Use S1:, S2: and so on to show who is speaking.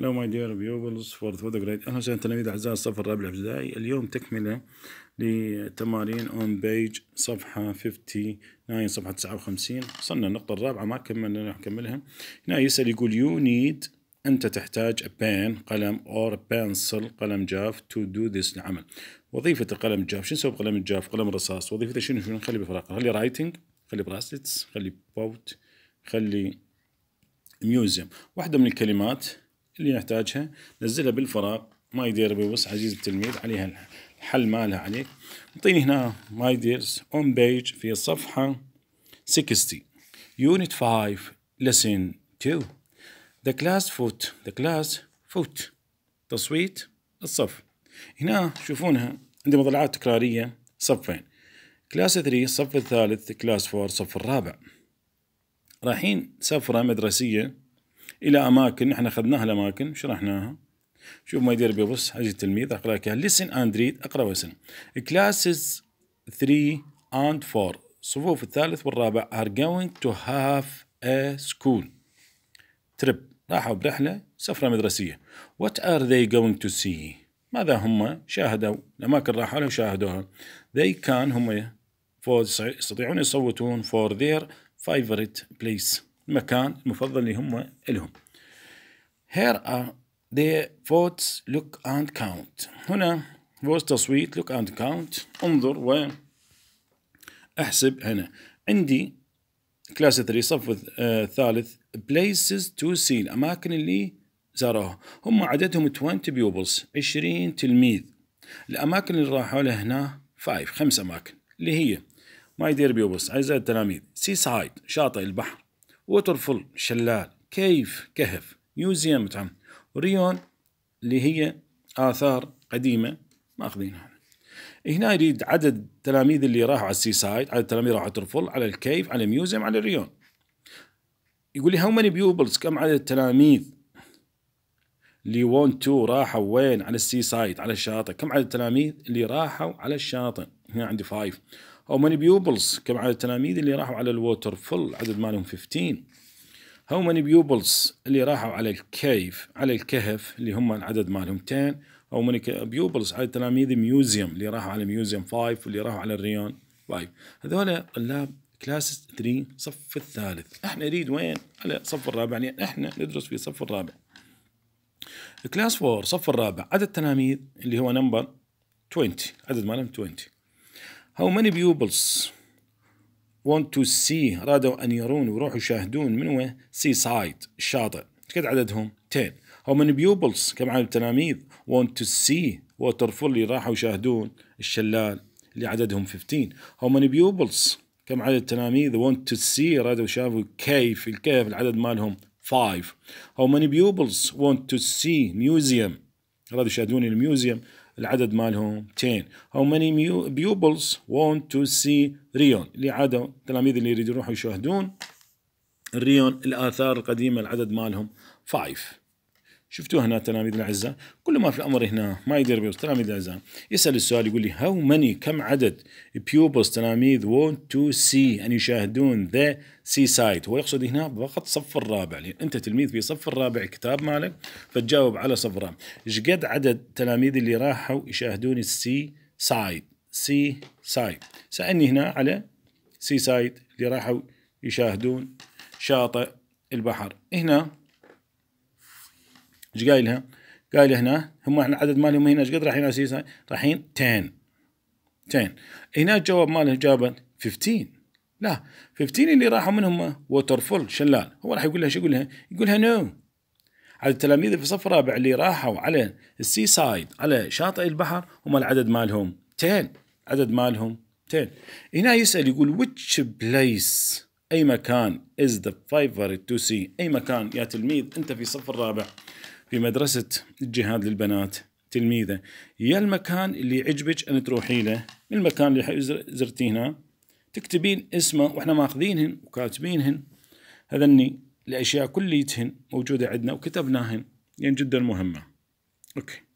S1: Hello my dear pupils for the grade أهلا وسهلا تلاميذ أعزائي الصف الرابع الابتدائي اليوم تكملة لتمارين on page صفحة 59 صفحة 59 وصلنا النقطة الرابعة ما كملنا نكملها هنا يسأل يقول you need أنت تحتاج a pen قلم or pencil قلم جاف to do this العمل وظيفة القلم الجاف شو نسوي بقلم الجاف قلم الرصاص وظيفته شنو شنو نخلي بفراغ خلي رايتنج خلي bracelets خلي بوت خلي museum واحدة من الكلمات اللي يحتاجها نزلها بالفراغ ما يدير بوس عزيزي التلميذ عليها الحل مالها عليك اعطيني هنا ماي ديرز اون بيج في الصفحة 60 يونت 5 لسن 2 ذا كلاس فوت ذا كلاس فوت تصويت الصف هنا شوفونها عندي مطلعات تكرارية صفين كلاس 3 الصف الثالث كلاس 4 الصف الرابع رايحين سفرة مدرسية الى اماكن احنا اخذناها الاماكن شرحناها شوف ما يدير بيبص عزيزي التلميذ اقرا لك لسن اند ريد اقرا واسمع كلاسز 3 اند 4 صفوف الثالث والرابع are going to have a school trip راحوا برحلة سفرة مدرسية what are they going to see ماذا هم شاهدوا الأماكن راحوا لها وشاهدوها they can هم يستطيعون يصوتون for their favorite place المكان المفضل اللي هم لهم here are the votes look and count هنا فوتس تصويت look and count انظر و احسب هنا عندي كلاس 3 صف الثالث آه، places to see الاماكن اللي زاروها هم عددهم 20 pupils 20 تلميذ الاماكن اللي راحوا لها هنا 5 خمس اماكن اللي هي ماي دير بيوبلز اعزائي التلاميذ سي سايد شاطئ البحر ووترفول شلال كيف كهف ميوزيوم تعم وريون اللي هي آثار قديمة ماخذينها هنا يريد عدد التلاميذ اللي راحوا على السي سايد عدد التلاميذ راحوا على ترفل على الكيف على الميوزيوم على الريون يقول لي هاو ماني بيوبلز كم عدد التلاميذ اللي وون تو راحوا وين على السي سايد على الشاطئ كم عدد التلاميذ اللي راحوا على الشاطئ هنا عندي فايف او ماني بيوبلز كم عدد التلاميذ اللي راحوا على الووتر فول عدد مالهم 15 هاو ماني بيوبلز اللي راحوا على الكيف على الكهف اللي هم العدد مالهم 10 او ماني بيوبلز عدد تلاميذ ميوزيوم اللي راحوا على ميوزيوم 5 واللي راحوا على الريون 5 هذول طلاب كلاس 3 صف الثالث احنا نريد وين على صف الرابع يعني احنا ندرس في صف الرابع كلاس 4 صف الرابع عدد التلاميذ اللي هو نمبر 20 عدد مالهم 20 How many pupils want to see رادوا أن يرون ويروحوا يشاهدون من وين؟ سي سايد الشاطئ كد عددهم؟ 10 How many pupils كم عدد التلاميذ want to see waterfall اللي راحوا يشاهدون الشلال اللي عددهم 15 How many pupils كم عدد التلاميذ want to see رادوا شافوا كيف الكيف العدد مالهم 5 How many pupils want to see museum رادوا يشاهدون الميوزيوم العدد مالهم 10 how many pupils want to see ريون اللي عادوا التلاميذ اللي يريدون يروحوا يشاهدون ريون الآثار القديمة العدد مالهم 5 شفتوها هنا تلاميذ الأعزاء كل ما في الأمر هنا ما يدير بيوز تلاميذ الأعزاء يسأل السؤال يقول لي هاو ماني كم عدد pupils تلاميذ وونت تو سي أن يشاهدون ذا سي سايد هو يقصد هنا فقط صف الرابع لأن أنت تلميذ في صف الرابع كتاب مالك فتجاوب على صف الرابع إيش قد عدد تلاميذ اللي راحوا يشاهدون السي سايد سي سايد سألني هنا على سي سايد اللي راحوا يشاهدون شاطئ البحر هنا ايش قايلها؟ قايل هنا هم احنا عدد مالهم هنا ايش قد رايحين على سيساي؟ رايحين 10 10 هنا الجواب ماله جابه 15 لا 15 اللي راحوا منهم ووتر فول شلال هو راح يقول لها شو يقول لها؟ يقول لها نو عدد على التلاميذ في الصف الرابع اللي راحوا على السي سايد على شاطئ البحر هم العدد مالهم 10 عدد مالهم 10 هنا يسال يقول ويتش بليس اي مكان از ذا فيفورت تو سي اي مكان يا تلميذ انت في الصف الرابع في مدرسة الجهاد للبنات تلميذة يا المكان اللي يعجبك أن تروحي له المكان اللي زرتيه هنا تكتبين اسمه وإحنا ماخذينهن وكاتبينهن هذني الأشياء كليتهن موجودة عندنا وكتبناهن يعني جدا مهمة أوكي